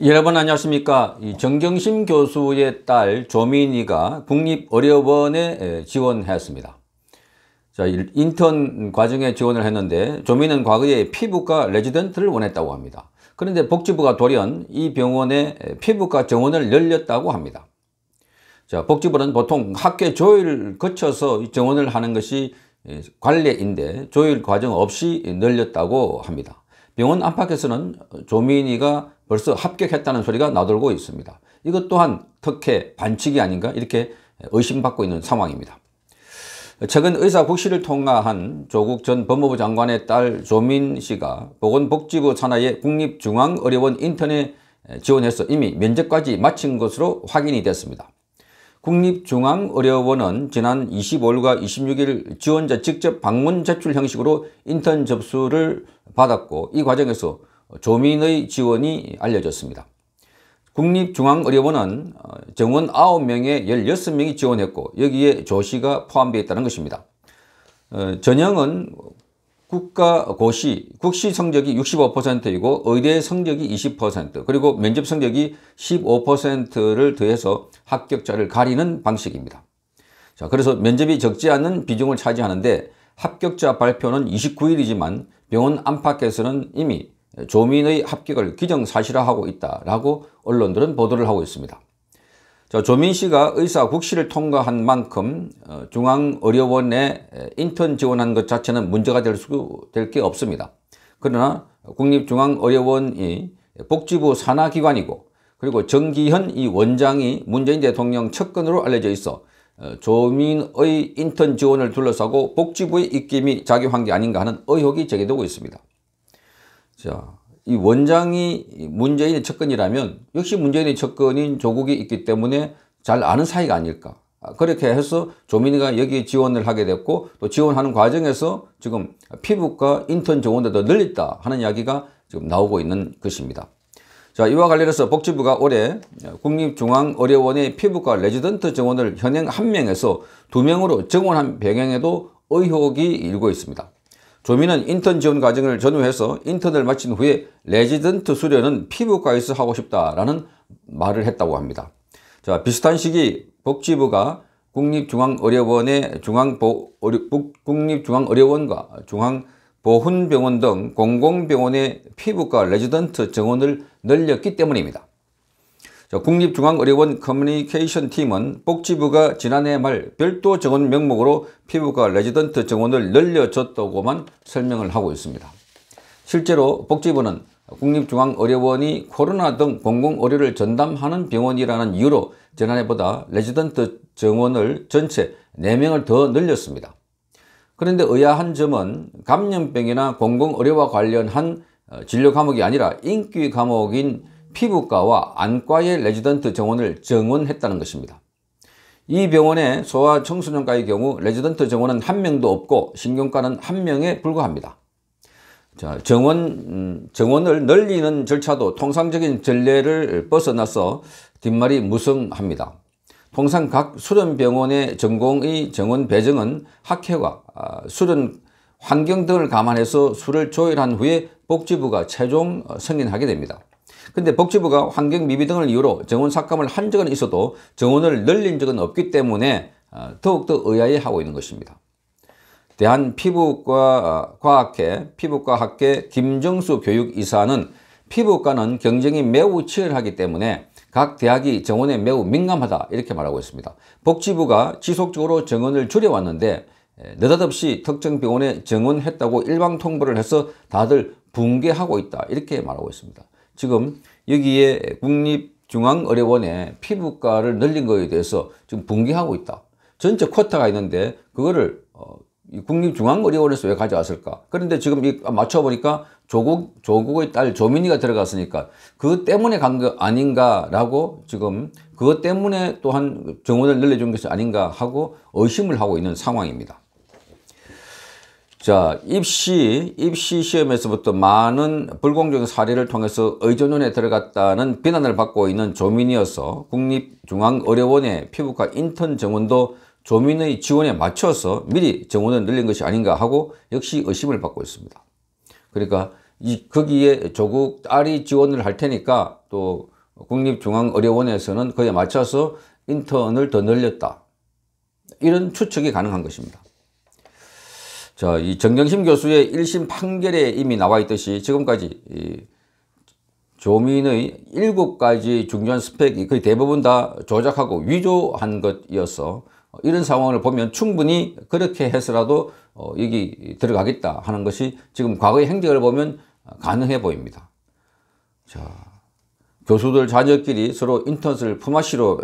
여러분 안녕하십니까 정경심 교수의 딸 조민이가 국립의료원에 지원했습니다 자 인턴 과정에 지원을 했는데 조민은 과거에 피부과 레지던트를 원했다고 합니다 그런데 복지부가 돌연 이 병원에 피부과 정원을 열렸다고 합니다 자 복지부는 보통 학계 조율을 거쳐서 정원을 하는 것이 관례인데 조율 과정 없이 늘렸다고 합니다 병원 안팎에서는 조민이가 벌써 합격했다는 소리가 나돌고 있습니다. 이것 또한 특혜 반칙이 아닌가 이렇게 의심받고 있는 상황입니다. 최근 의사 국시를 통과한 조국 전 법무부 장관의 딸 조민 씨가 보건복지부 산하의 국립중앙의료원 인턴에 지원해서 이미 면접까지 마친 것으로 확인이 됐습니다. 국립중앙의료원은 지난 25일과 26일 지원자 직접 방문 제출 형식으로 인턴 접수를 받았고 이 과정에서 어, 조민의 지원이 알려졌습니다. 국립중앙의료원은 어, 정원 9명에 16명이 지원했고 여기에 조씨가 포함되어 있다는 것입니다. 어, 전형은 국가고시, 국시 성적이 65%이고 의대 성적이 20% 그리고 면접 성적이 15%를 더해서 합격자를 가리는 방식입니다. 자, 그래서 면접이 적지 않은 비중을 차지하는데 합격자 발표는 29일이지만 병원 안팎에서는 이미 조민의 합격을 기정사실화하고 있다라고 언론들은 보도를 하고 있습니다. 조민 씨가 의사 국시를 통과한 만큼 어, 중앙의료원에 인턴 지원한 것 자체는 문제가 될수될 없습니다. 그러나 국립중앙의료원이 복지부 산하기관이고 그리고 정기현 이 원장이 문재인 대통령 측근으로 알려져 있어 어, 조민의 인턴 지원을 둘러싸고 복지부의 입김이 작용한 게 아닌가 하는 의혹이 제기되고 있습니다. 자, 이 원장이 문재인의 측근이라면 역시 문재인의 측근인 조국이 있기 때문에 잘 아는 사이가 아닐까. 아, 그렇게 해서 조민이가 여기 에 지원을 하게 됐고 또 지원하는 과정에서 지금 피부과 인턴 정원들도 늘렸다 하는 이야기가 지금 나오고 있는 것입니다. 자 이와 관련해서 복지부가 올해 국립중앙의료원의 피부과 레지던트 정원을 현행 한명에서두명으로 정원한 배경에도 의혹이 일고 있습니다. 조민은 인턴 지원 과정을 전후해서 인턴을 마친 후에 레지던트 수련은 피부과에서 하고 싶다라는 말을 했다고 합니다. 자, 비슷한 시기 복지부가 국립중앙의료원의 중앙보, 어려, 국립중앙의료원과 중앙보훈병원 등 공공병원의 피부과 레지던트 정원을 늘렸기 때문입니다. 국립중앙의료원 커뮤니케이션 팀은 복지부가 지난해 말 별도 정원 명목으로 피부과 레지던트 정원을 늘려줬다고만 설명을 하고 있습니다. 실제로 복지부는 국립중앙의료원이 코로나 등 공공의료를 전담하는 병원이라는 이유로 지난해보다 레지던트 정원을 전체 4명을 더 늘렸습니다. 그런데 의아한 점은 감염병이나 공공의료와 관련한 진료 과목이 아니라 인기 과목인 피부과와 안과의 레지던트 정원을 정원했다는 것입니다. 이 병원의 소아 청소년과의 경우 레지던트 정원은 한 명도 없고 신경과는 한 명에 불과합니다. 자, 정원, 음, 정원을 늘리는 절차도 통상적인 전례를 벗어나서 뒷말이 무성합니다. 통상 각 수련병원의 전공의 정원 배정은 학회와 아, 수련 환경 등을 감안해서 수를 조율한 후에 복지부가 최종 어, 승인하게 됩니다. 근데 복지부가 환경 미비 등을 이유로 정원 삭감을 한 적은 있어도 정원을 늘린 적은 없기 때문에 어, 더욱더 의아해하고 있는 것입니다. 대한피부과학회 어, 피부과학계 김정수 교육이사는 피부과는 경쟁이 매우 치열하기 때문에 각 대학이 정원에 매우 민감하다 이렇게 말하고 있습니다. 복지부가 지속적으로 정원을 줄여왔는데 느닷없이 특정 병원에 정원했다고 일방 통보를 해서 다들 붕괴하고 있다 이렇게 말하고 있습니다. 지금 여기에 국립중앙의료원에 피부과를 늘린 거에 대해서 지금 분개하고 있다. 전체 쿼터가 있는데 그거를 어, 국립중앙의료원에서 왜 가져왔을까? 그런데 지금 이 맞춰보니까 조국, 조국의 딸조민이가 들어갔으니까 그것 때문에 간 거 아닌가라고 지금 그것 때문에 또한 정원을 늘려준 것이 아닌가 하고 의심을 하고 있는 상황입니다. 자, 입시, 입시 시험에서부터 많은 불공정의 사례를 통해서 의존론에 들어갔다는 비난을 받고 있는 조민이어서 국립중앙의료원의 피부과 인턴 정원도 조민의 지원에 맞춰서 미리 정원을 늘린 것이 아닌가 하고 역시 의심을 받고 있습니다. 그러니까 이, 거기에 조국 딸이 지원을 할 테니까 또 국립중앙의료원에서는 그에 맞춰서 인턴을 더 늘렸다. 이런 추측이 가능한 것입니다. 자, 이 정경심 교수의 1심 판결에 이미 나와 있듯이 지금까지 이 조민의 7가지 중요한 스펙이 거의 대부분 다 조작하고 위조한 것이어서 이런 상황을 보면 충분히 그렇게 해서라도 어, 여기 들어가겠다 하는 것이 지금 과거의 행적을 보면 가능해 보입니다. 자, 교수들 자녀끼리 서로 인턴스를 품앗이로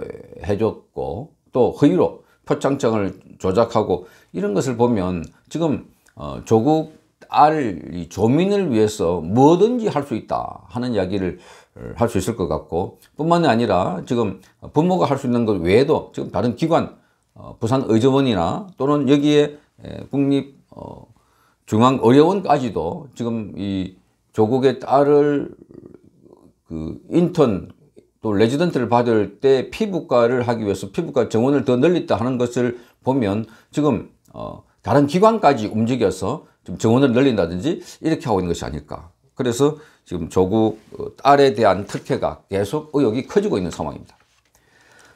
해줬고 또 허위로 표창장을 조작하고 이런 것을 보면 지금 어, 조국 딸 조민을 위해서 뭐든지 할 수 있다 하는 이야기를 어, 할수 있을 것 같고 뿐만 이 아니라 지금 부모가 할 수 있는 것 외에도 지금 다른 기관 어, 부산의정원이나 또는 여기에 국립 어, 중앙의료원까지도 지금 이 조국의 딸을 그 인턴 또 레지던트를 받을 때 피부과를 하기 위해서 피부과 정원을 더 늘리다 하는 것을 보면 지금 어, 다른 기관까지 움직여서 좀 정원을 늘린다든지 이렇게 하고 있는 것이 아닐까. 그래서 지금 조국 어, 딸에 대한 특혜가 계속 의혹이 커지고 있는 상황입니다.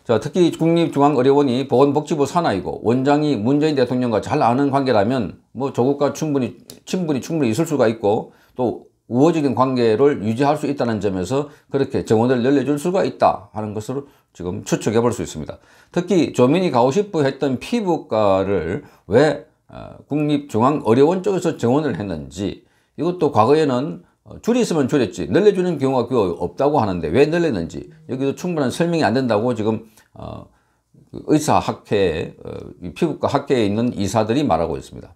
자, 특히 국립중앙의료원이 보건복지부 산하이고 원장이 문재인 대통령과 잘 아는 관계라면 뭐 조국과 충분히 친분이 충분히 있을 수가 있고 또 우호적인 관계를 유지할 수 있다는 점에서 그렇게 정원을 열려줄 수가 있다 하는 것으로 지금 추측해 볼 수 있습니다. 특히 조민이 가고 싶어 했던 피부과를 왜국립중앙의료원 어, 쪽에서 정원을 했는지 이것도 과거에는 어, 줄이 있으면 줄였지 늘려주는 경우가 거의 없다고 하는데 왜 늘렸는지 여기도 충분한 설명이 안 된다고 지금 어, 그 의사학회, 피부과 학회에 있는 이사들이 말하고 있습니다.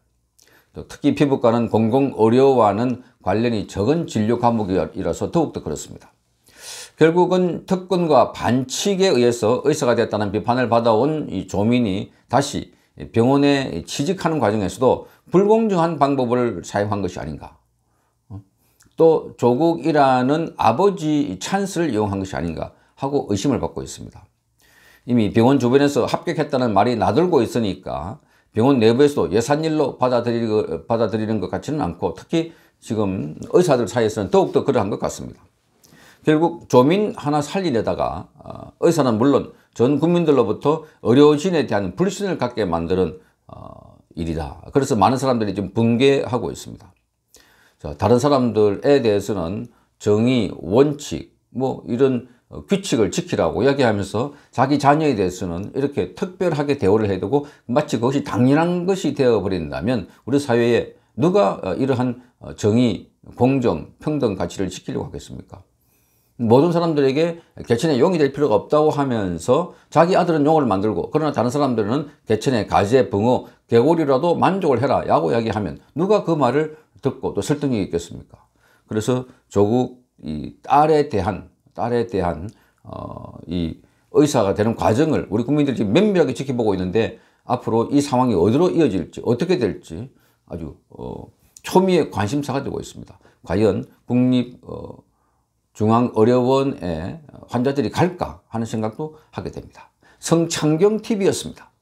특히 피부과는 공공의료와는 관련이 적은 진료 과목이라서 더욱더 그렇습니다. 결국은 특권과 반칙에 의해서 의사가 됐다는 비판을 받아온 이 조민이 다시 병원에 취직하는 과정에서도 불공정한 방법을 사용한 것이 아닌가. 어? 또 조국이라는 아버지 찬스를 이용한 것이 아닌가 하고 의심을 받고 있습니다. 이미 병원 주변에서 합격했다는 말이 나돌고 있으니까 병원 내부에서도 예산일로 받아들이는 것 같지는 않고 특히 지금 의사들 사이에서는 더욱더 그러한 것 같습니다. 결국 조민 하나 살리려다가 어, 의사는 물론 전 국민들로부터 의료진에 대한 불신을 갖게 만드는 어, 일이다. 그래서 많은 사람들이 지금 붕괴하고 있습니다. 다른 사람들에 대해서는 정의, 원칙, 뭐 이런 어, 규칙을 지키라고 이야기하면서 자기 자녀에 대해서는 이렇게 특별하게 대우를 해두고 마치 그것이 당연한 것이 되어버린다면 우리 사회에 누가 이러한 어, 정의, 공정, 평등 가치를 지키려고 하겠습니까? 모든 사람들에게 개천의 용이 될 필요가 없다고 하면서 자기 아들은 용을 만들고 그러나 다른 사람들은 개천의 가재, 붕어, 개구리라도 만족을 해라 야고 이야기하면 누가 그 말을 듣고 또 설득이 있겠습니까? 그래서 조국 이 딸에 대한 딸에 대한 어, 이 의사가 되는 과정을 우리 국민들이 지금 면밀하게 지켜보고 있는데 앞으로 이 상황이 어디로 이어질지 어떻게 될지 아주 어, 초미의 관심사가 되고 있습니다. 과연 국립중앙어려원에 어, 환자들이 갈까 하는 생각도 하게 됩니다. 성창경TV였습니다.